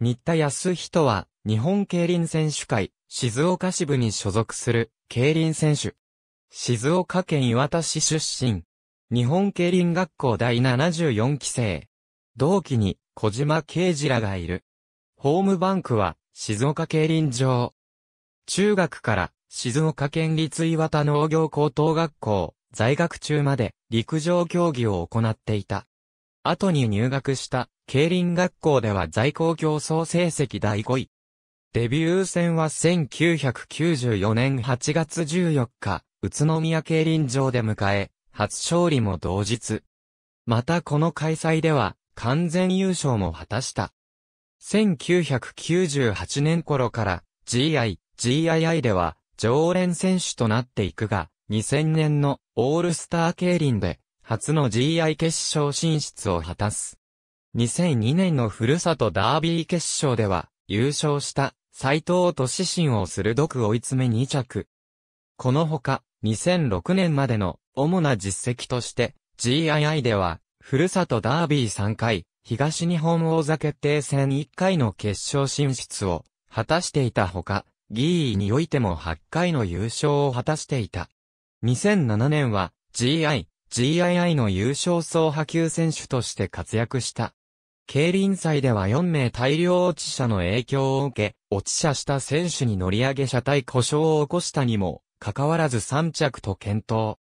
新田康人は、日本競輪選手会、静岡支部に所属する、競輪選手。静岡県岩田市出身。日本競輪学校第74期生。同期に、小島慶次らがいる。ホームバンクは、静岡競輪場。中学から、静岡県立岩田農業高等学校、在学中まで、陸上競技を行っていた。後に入学した、競輪学校では在校競争成績第5位。デビュー戦は1994年8月14日、宇都宮競輪場で迎え、初勝利も同日。またこの開催では、完全優勝も果たした。1998年頃から、GI、GII では、常連選手となっていくが、2000年のオールスター競輪で、初の GI 決勝進出を果たす。2002年のふるさとダービー決勝では、優勝した斎藤志信を鋭く追い詰め2着。このほか、2006年までの主な実績として、GII では、ふるさとダービー3回、東日本王座決定戦1回の決勝進出を果たしていたほか、ギーにおいても8回の優勝を果たしていた。2007年は GI GII の優勝総波及選手として活躍した。競輪祭では4名大量落ち者の影響を受け、落ち者した選手に乗り上げ車体故障を起こしたにも、かかわらず3着と検討。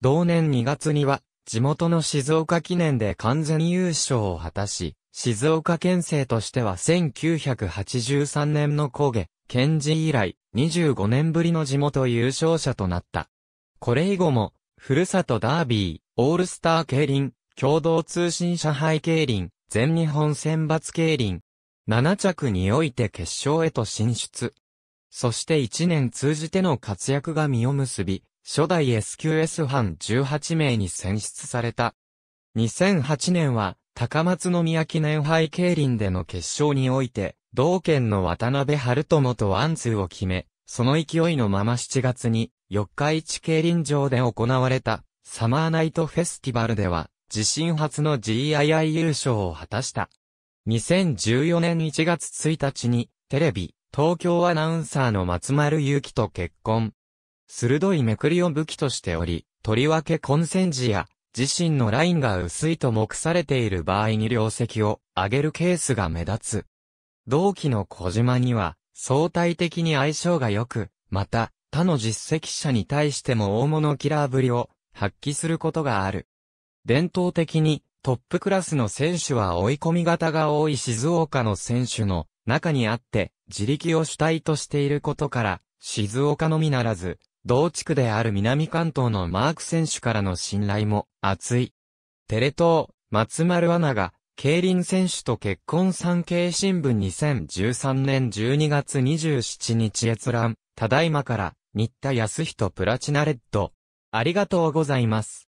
同年2月には、地元の静岡記念で完全優勝を果たし、静岡県政としては1983年の高下、県事以来、25年ぶりの地元優勝者となった。これ以後も、ふるさとダービー、オールスター競輪、共同通信社杯競輪、全日本選抜競輪。7着において決勝へと進出。そして1年通じての活躍が実を結び、初代 SQS 班18名に選出された。2008年は、高松宮記念杯競輪での決勝において、同県の渡辺春友とワンツーを決め、その勢いのまま7月に、四日市競輪場で行われたサマーナイトフェスティバルでは自身初の GII 優勝を果たした。2014年1月1日にテレビ、東京アナウンサーの松丸祐樹と結婚。鋭いめくりを武器としており、とりわけ混戦時や自身のラインが薄いと目されている場合に量績を上げるケースが目立つ。同期の小島には相対的に相性が良く、また他の実績者に対しても大物キラーぶりを発揮することがある。伝統的にトップクラスの選手は追い込み型が多い静岡の選手の中にあって自力を主体としていることから静岡のみならず同地区である南関東のマーク選手からの信頼も厚い。テレ東、松丸アナが競輪選手と結婚産経新聞2013年12月27日閲覧、ただいまから、新田康人プラチナレッド。ありがとうございます。